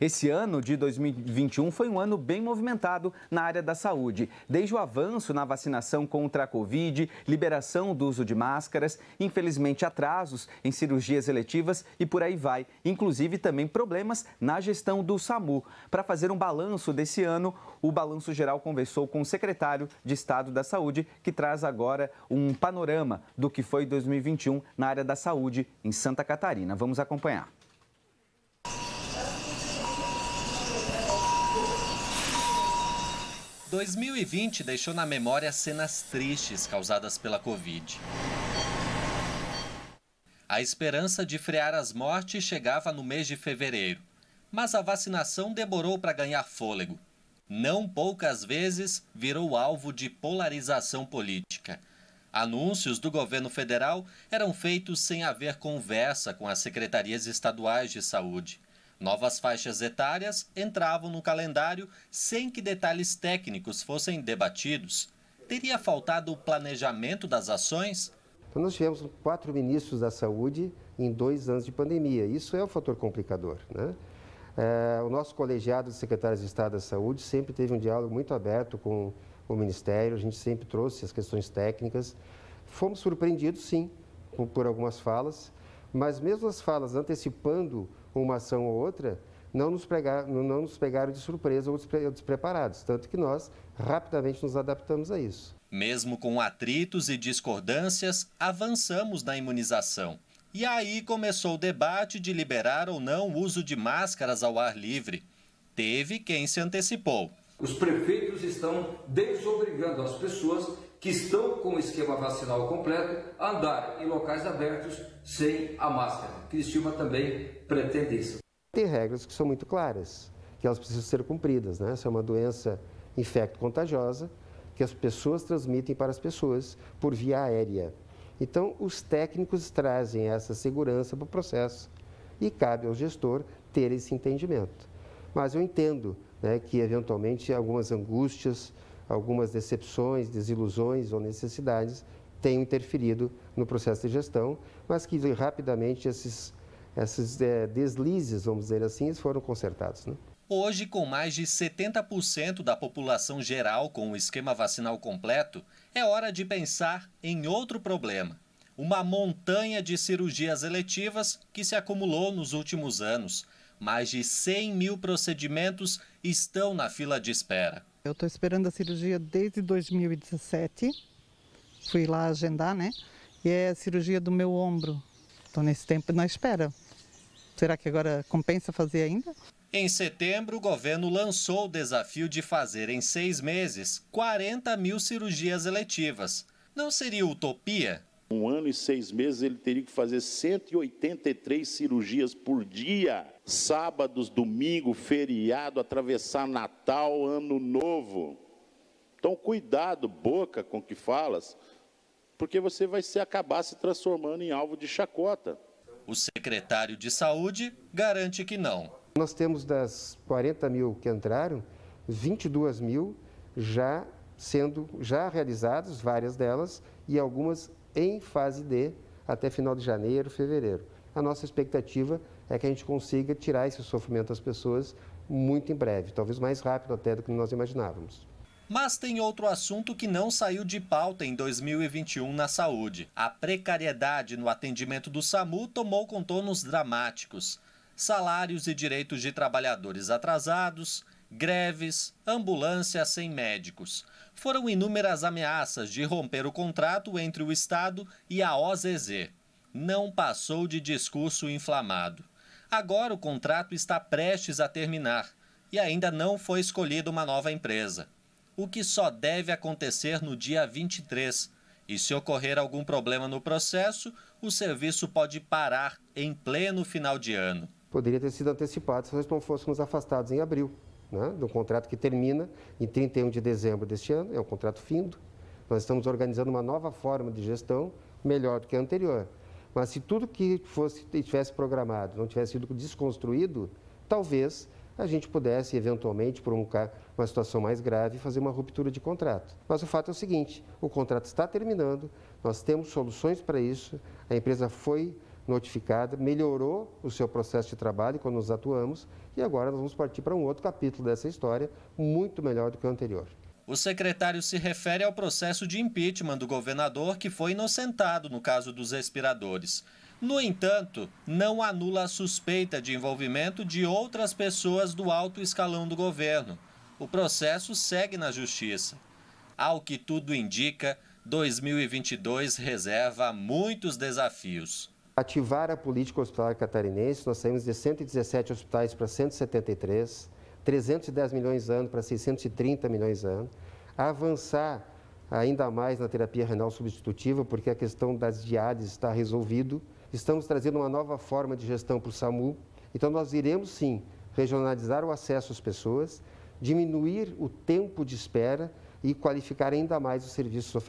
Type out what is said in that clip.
Esse ano de 2021 foi um ano bem movimentado na área da saúde, desde o avanço na vacinação contra a Covid, liberação do uso de máscaras, infelizmente atrasos em cirurgias eletivas e por aí vai, inclusive também problemas na gestão do SAMU. Para fazer um balanço desse ano, o Balanço Geral conversou com o secretário de Estado da Saúde, que traz agora um panorama do que foi 2021 na área da saúde em Santa Catarina. Vamos acompanhar. 2020 deixou na memória cenas tristes causadas pela Covid. A esperança de frear as mortes chegava no mês de fevereiro, mas a vacinação demorou para ganhar fôlego. Não poucas vezes virou alvo de polarização política. Anúncios do governo federal eram feitos sem haver conversa com as secretarias estaduais de saúde. Novas faixas etárias entravam no calendário sem que detalhes técnicos fossem debatidos. Teria faltado o planejamento das ações? Então, nós tivemos quatro ministros da saúde em dois anos de pandemia. Isso é um fator complicador. Né? É, o nosso colegiado de secretários de Estado da Saúde sempre teve um diálogo muito aberto com o Ministério, a gente sempre trouxe as questões técnicas. Fomos surpreendidos, sim, por algumas falas, mas mesmo as falas antecipando uma ação ou outra, não nos, não nos pegaram de surpresa ou despreparados, tanto que nós rapidamente nos adaptamos a isso. Mesmo com atritos e discordâncias, avançamos na imunização. E aí começou o debate de liberar ou não o uso de máscaras ao ar livre. Teve quem se antecipou os prefeitos estão desobrigando as pessoas que estão com o esquema vacinal completo a andar em locais abertos sem a máscara. Cristina também pretende isso. Tem regras que são muito claras, que elas precisam ser cumpridas. Né? Essa é uma doença infecto-contagiosa que as pessoas transmitem para as pessoas por via aérea. Então, os técnicos trazem essa segurança para o processo e cabe ao gestor ter esse entendimento. Mas eu entendo né, que eventualmente algumas angústias, algumas decepções, desilusões ou necessidades tenham interferido no processo de gestão, mas que rapidamente esses, esses é, deslizes, vamos dizer assim, foram consertados. Né? Hoje, com mais de 70% da população geral com o esquema vacinal completo, é hora de pensar em outro problema. Uma montanha de cirurgias eletivas que se acumulou nos últimos anos mais de 100 mil procedimentos estão na fila de espera. Eu estou esperando a cirurgia desde 2017. Fui lá agendar, né? E é a cirurgia do meu ombro. Estou nesse tempo na espera. Será que agora compensa fazer ainda? Em setembro, o governo lançou o desafio de fazer em seis meses 40 mil cirurgias eletivas. Não seria utopia? um ano e seis meses, ele teria que fazer 183 cirurgias por dia. Sábados, domingo, feriado, atravessar Natal, Ano Novo. Então, cuidado, boca, com o que falas, porque você vai se acabar se transformando em alvo de chacota. O secretário de Saúde garante que não. Nós temos das 40 mil que entraram, 22 mil já sendo já realizadas, várias delas, e algumas em fase D até final de janeiro, fevereiro. A nossa expectativa é que a gente consiga tirar esse sofrimento das pessoas muito em breve, talvez mais rápido até do que nós imaginávamos. Mas tem outro assunto que não saiu de pauta em 2021 na saúde. A precariedade no atendimento do SAMU tomou contornos dramáticos. Salários e direitos de trabalhadores atrasados, greves, ambulância sem médicos. Foram inúmeras ameaças de romper o contrato entre o Estado e a OZZ. Não passou de discurso inflamado. Agora o contrato está prestes a terminar e ainda não foi escolhida uma nova empresa. O que só deve acontecer no dia 23. E se ocorrer algum problema no processo, o serviço pode parar em pleno final de ano. Poderia ter sido antecipado se nós não fôssemos afastados em abril né, de um contrato que termina em 31 de dezembro deste ano, é um contrato findo. Nós estamos organizando uma nova forma de gestão, melhor do que a anterior. Mas se tudo que fosse tivesse programado não tivesse sido desconstruído, talvez a gente pudesse eventualmente provocar uma situação mais grave e fazer uma ruptura de contrato. Mas o fato é o seguinte: o contrato está terminando, nós temos soluções para isso. A empresa foi notificada, melhorou o seu processo de trabalho quando nos atuamos e agora nós vamos partir para um outro capítulo dessa história, muito melhor do que o anterior. O secretário se refere ao processo de impeachment do governador que foi inocentado no caso dos respiradores. No entanto, não anula a suspeita de envolvimento de outras pessoas do alto escalão do governo. O processo segue na justiça. Ao que tudo indica, 2022 reserva muitos desafios ativar a política hospitalar catarinense, nós saímos de 117 hospitais para 173, 310 milhões ano para 630 milhões ano, avançar ainda mais na terapia renal substitutiva, porque a questão das diálises está resolvido. Estamos trazendo uma nova forma de gestão para o SAMU. Então, nós iremos sim regionalizar o acesso às pessoas, diminuir o tempo de espera e qualificar ainda mais os serviços ofertados.